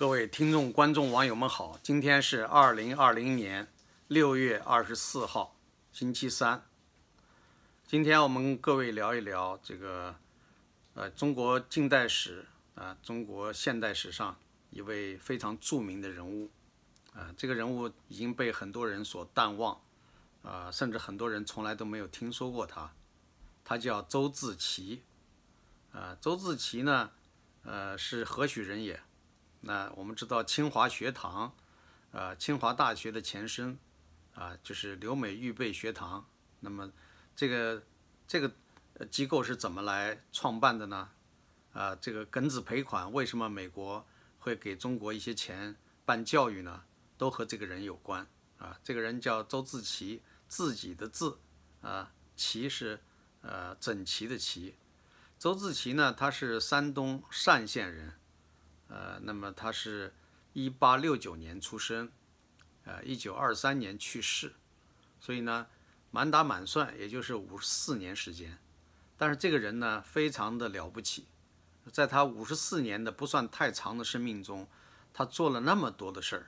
各位听众、观众、网友们好，今天是二零二零年六月二十四号，星期三。今天我们各位聊一聊这个，呃，中国近代史啊，中国现代史上一位非常著名的人物，啊，这个人物已经被很多人所淡忘，啊，甚至很多人从来都没有听说过他。他叫周志奇，啊，周志奇呢，呃，是何许人也？那我们知道，清华学堂，呃，清华大学的前身，啊，就是留美预备学堂。那么，这个这个机构是怎么来创办的呢？啊，这个庚子赔款为什么美国会给中国一些钱办教育呢？都和这个人有关啊。这个人叫周自齐，自己的“字啊，齐是呃整齐的“齐”。周自齐呢，他是山东单县人。呃，那么他是1869年出生，呃，1923年去世，所以呢，满打满算也就是五十四年时间。但是这个人呢，非常的了不起，在他五十四年的不算太长的生命中，他做了那么多的事儿。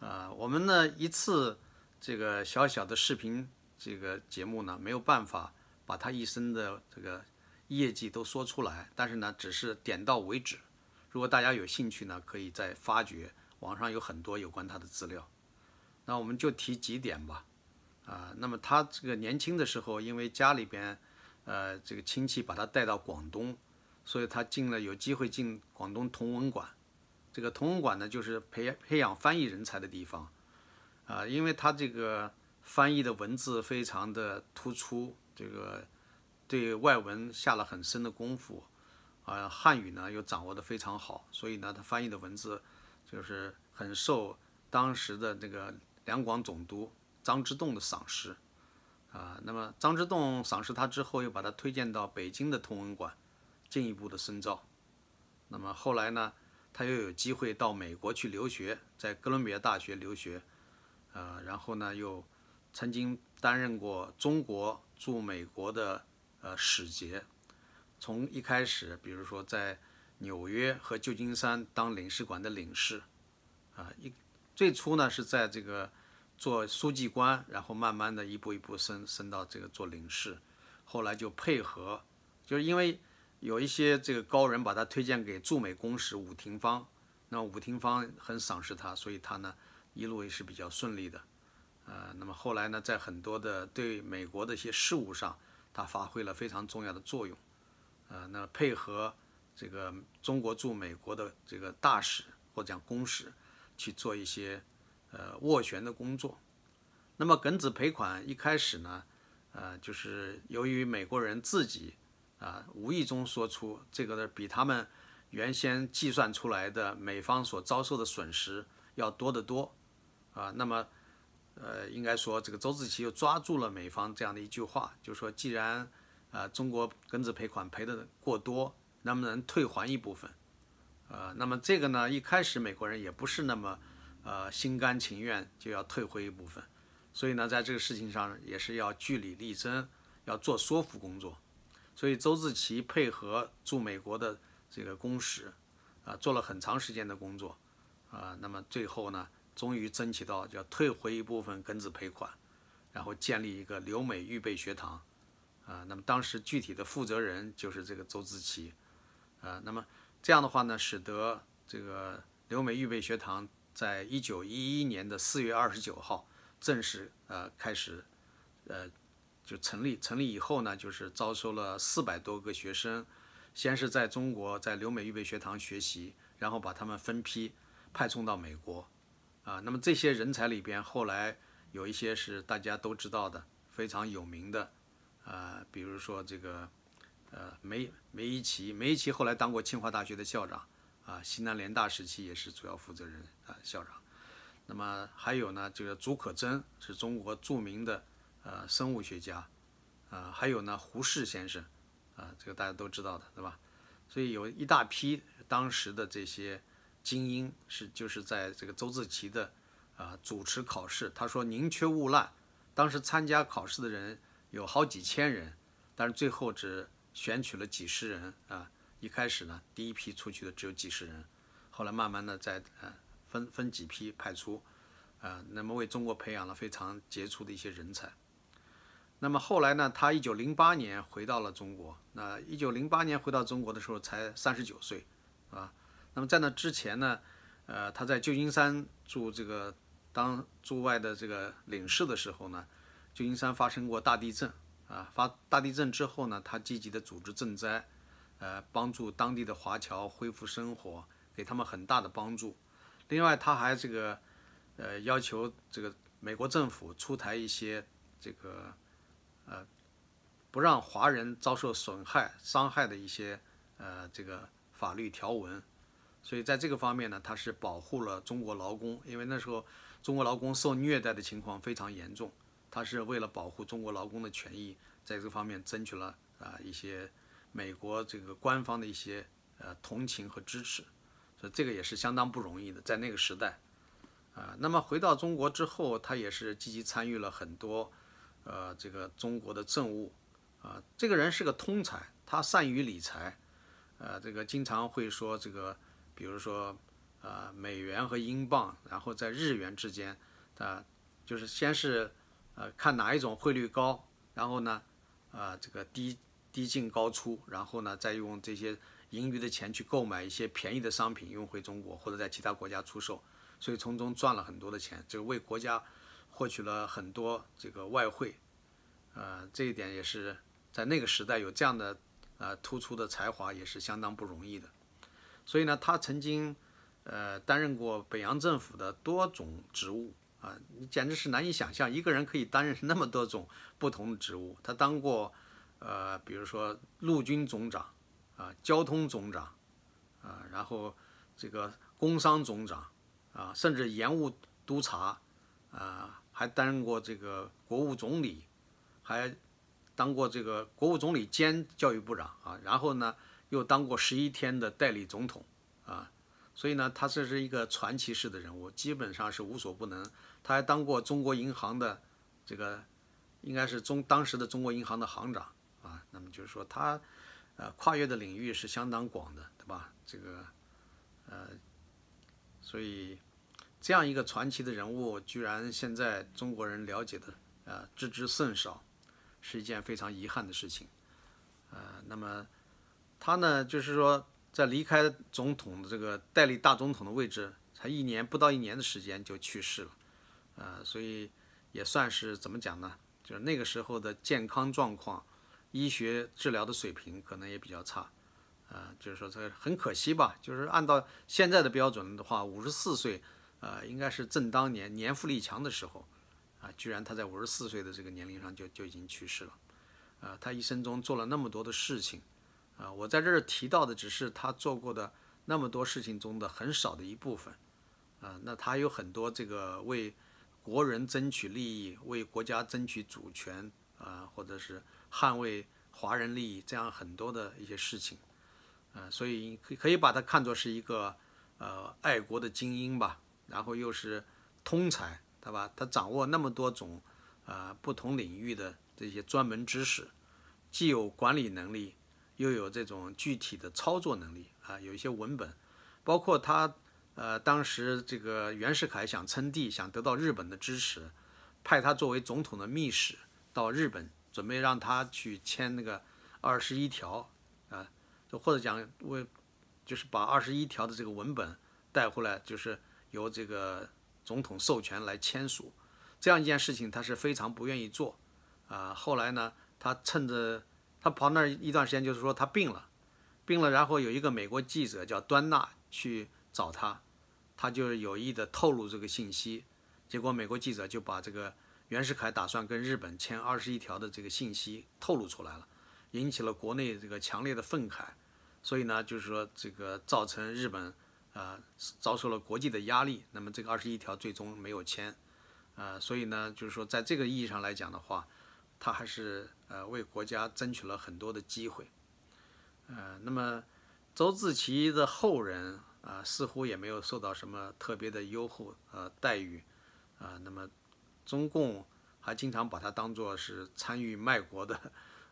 呃，我们呢一次这个小小的视频这个节目呢，没有办法把他一生的这个业绩都说出来，但是呢，只是点到为止。如果大家有兴趣呢，可以再发掘，网上有很多有关他的资料。那我们就提几点吧。啊，那么他这个年轻的时候，因为家里边，呃，这个亲戚把他带到广东，所以他进了有机会进广东同文馆。这个同文馆呢，就是培培养翻译人才的地方。啊，因为他这个翻译的文字非常的突出，这个对外文下了很深的功夫。啊，汉语呢又掌握的非常好，所以呢，他翻译的文字就是很受当时的这个两广总督张之洞的赏识啊。那么张之洞赏识他之后，又把他推荐到北京的同文馆进一步的深造。那么后来呢，他又有机会到美国去留学，在哥伦比亚大学留学，呃，然后呢又曾经担任过中国驻美国的呃使节。从一开始，比如说在纽约和旧金山当领事馆的领事，啊，一最初呢是在这个做书记官，然后慢慢的一步一步升升到这个做领事，后来就配合，就是因为有一些这个高人把他推荐给驻美公使伍廷芳，那伍廷芳很赏识他，所以他呢一路也是比较顺利的，呃，那么后来呢，在很多的对美国的一些事务上，他发挥了非常重要的作用。呃，那配合这个中国驻美国的这个大使或者讲公使去做一些呃斡旋的工作。那么庚子赔款一开始呢，呃，就是由于美国人自己啊无意中说出这个呢比他们原先计算出来的美方所遭受的损失要多得多啊。那么呃，应该说这个周志奇又抓住了美方这样的一句话，就说既然。呃，中国庚子赔款赔的过多，能不能退还一部分？呃，那么这个呢，一开始美国人也不是那么，呃，心甘情愿就要退回一部分，所以呢，在这个事情上也是要据理力争，要做说服工作。所以周自齐配合驻美国的这个公使，啊，做了很长时间的工作，啊，那么最后呢，终于争取到要退回一部分庚子赔款，然后建立一个留美预备学堂。啊，那么当时具体的负责人就是这个周子奇，啊，那么这样的话呢，使得这个留美预备学堂在1911年的4月29号正式呃开始，呃就成立。成立以后呢，就是招收了400多个学生，先是在中国在留美预备学堂学习，然后把他们分批派送到美国，啊，那么这些人才里边，后来有一些是大家都知道的，非常有名的。呃，比如说这个，呃，梅梅贻琦，梅贻琦后来当过清华大学的校长，啊，西南联大时期也是主要负责人啊，校长。那么还有呢，这个竺可桢是中国著名的呃生物学家，啊，还有呢，胡适先生，啊，这个大家都知道的，对吧？所以有一大批当时的这些精英是就是在这个周志奇的啊主持考试，他说宁缺毋滥，当时参加考试的人。有好几千人，但是最后只选取了几十人啊！一开始呢，第一批出去的只有几十人，后来慢慢的在呃分分几批派出，啊，那么为中国培养了非常杰出的一些人才。那么后来呢，他一九零八年回到了中国，那一九零八年回到中国的时候才三十九岁，啊，那么在那之前呢，呃，他在旧金山驻这个当驻外的这个领事的时候呢。旧金山发生过大地震，啊，发大地震之后呢，他积极的组织赈灾，呃，帮助当地的华侨恢复生活，给他们很大的帮助。另外，他还这个，呃，要求这个美国政府出台一些这个，呃，不让华人遭受损害、伤害的一些呃这个法律条文。所以在这个方面呢，他是保护了中国劳工，因为那时候中国劳工受虐待的情况非常严重。他是为了保护中国劳工的权益，在这方面争取了啊一些美国这个官方的一些呃同情和支持，所以这个也是相当不容易的，在那个时代，啊，那么回到中国之后，他也是积极参与了很多，呃，这个中国的政务，啊，这个人是个通才，他善于理财，呃，这个经常会说这个，比如说呃美元和英镑，然后在日元之间，啊，就是先是。呃，看哪一种汇率高，然后呢，啊，这个低低进高出，然后呢，再用这些盈余的钱去购买一些便宜的商品运回中国，或者在其他国家出售，所以从中赚了很多的钱，就是为国家获取了很多这个外汇。呃，这一点也是在那个时代有这样的呃突出的才华，也是相当不容易的。所以呢，他曾经呃担任过北洋政府的多种职务。啊，你简直是难以想象，一个人可以担任那么多种不同的职务。他当过，呃，比如说陆军总长，啊，交通总长，啊，然后这个工商总长，啊，甚至盐务督察，啊，还担任过这个国务总理，还当过这个国务总理兼教育部长，啊，然后呢，又当过十一天的代理总统，啊。所以呢，他这是一个传奇式的人物，基本上是无所不能。他还当过中国银行的这个，应该是中当时的中国银行的行长啊。那么就是说，他呃跨越的领域是相当广的，对吧？这个呃，所以这样一个传奇的人物，居然现在中国人了解的呃知之甚少，是一件非常遗憾的事情啊。那么他呢，就是说。在离开总统的这个代理大总统的位置才一年不到一年的时间就去世了，呃，所以也算是怎么讲呢？就是那个时候的健康状况，医学治疗的水平可能也比较差，呃，就是说这很可惜吧。就是按照现在的标准的话，五十四岁，呃，应该是正当年年富力强的时候，啊，居然他在五十四岁的这个年龄上就就已经去世了，呃，他一生中做了那么多的事情。啊，我在这儿提到的只是他做过的那么多事情中的很少的一部分，啊，那他有很多这个为国人争取利益、为国家争取主权啊，或者是捍卫华人利益这样很多的一些事情，啊，所以可可以把他看作是一个呃爱国的精英吧，然后又是通才，对吧？他掌握那么多种啊不同领域的这些专门知识，既有管理能力。又有这种具体的操作能力啊，有一些文本，包括他，呃，当时这个袁世凯想称帝，想得到日本的支持，派他作为总统的密使到日本，准备让他去签那个二十一条，啊，或者讲为，就是把二十一条的这个文本带回来，就是由这个总统授权来签署，这样一件事情他是非常不愿意做，啊，后来呢，他趁着。他跑那一段时间，就是说他病了，病了，然后有一个美国记者叫端纳去找他，他就是有意的透露这个信息，结果美国记者就把这个袁世凯打算跟日本签二十一条的这个信息透露出来了，引起了国内这个强烈的愤慨，所以呢，就是说这个造成日本啊遭受了国际的压力，那么这个二十一条最终没有签，啊，所以呢，就是说在这个意义上来讲的话，他还是。呃，为国家争取了很多的机会，呃，那么周自齐的后人啊，似乎也没有受到什么特别的优厚呃待遇，啊，那么中共还经常把他当做是参与卖国的，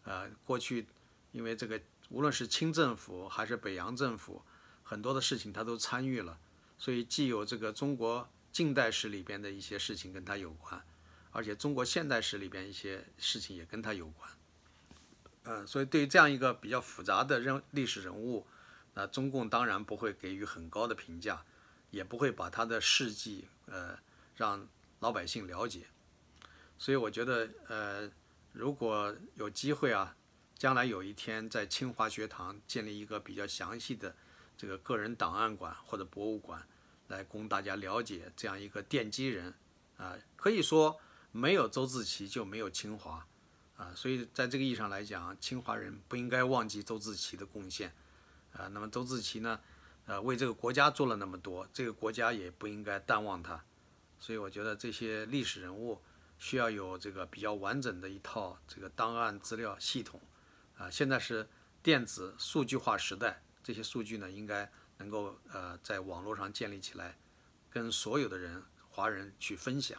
呃，过去因为这个无论是清政府还是北洋政府，很多的事情他都参与了，所以既有这个中国近代史里边的一些事情跟他有关。而且中国现代史里边一些事情也跟他有关，嗯，所以对于这样一个比较复杂的人历史人物，那中共当然不会给予很高的评价，也不会把他的事迹，呃，让老百姓了解。所以我觉得，呃，如果有机会啊，将来有一天在清华学堂建立一个比较详细的这个个人档案馆或者博物馆，来供大家了解这样一个奠基人，啊，可以说。没有周自齐就没有清华，啊，所以在这个意义上来讲，清华人不应该忘记周自齐的贡献，啊，那么周自齐呢，呃，为这个国家做了那么多，这个国家也不应该淡忘他。所以我觉得这些历史人物需要有这个比较完整的一套这个档案资料系统，啊，现在是电子数据化时代，这些数据呢应该能够呃在网络上建立起来，跟所有的人华人去分享。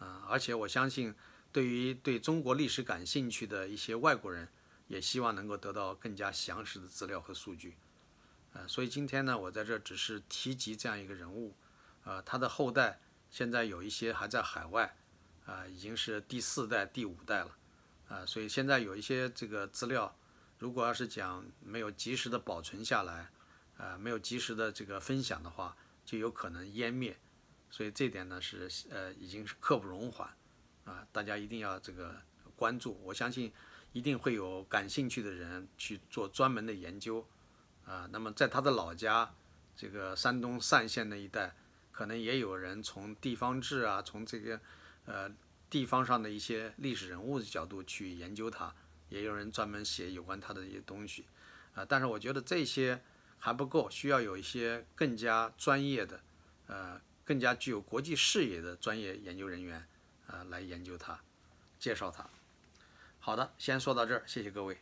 啊，而且我相信，对于对中国历史感兴趣的一些外国人，也希望能够得到更加详实的资料和数据。呃，所以今天呢，我在这只是提及这样一个人物。呃，他的后代现在有一些还在海外，啊，已经是第四代、第五代了。啊，所以现在有一些这个资料，如果要是讲没有及时的保存下来，啊，没有及时的这个分享的话，就有可能湮灭。所以这点呢是呃，已经是刻不容缓，啊，大家一定要这个关注。我相信一定会有感兴趣的人去做专门的研究，啊，那么在他的老家，这个山东单县那一带，可能也有人从地方志啊，从这个呃地方上的一些历史人物的角度去研究他，也有人专门写有关他的一些东西，啊，但是我觉得这些还不够，需要有一些更加专业的呃。更加具有国际视野的专业研究人员，啊，来研究它，介绍它。好的，先说到这儿，谢谢各位。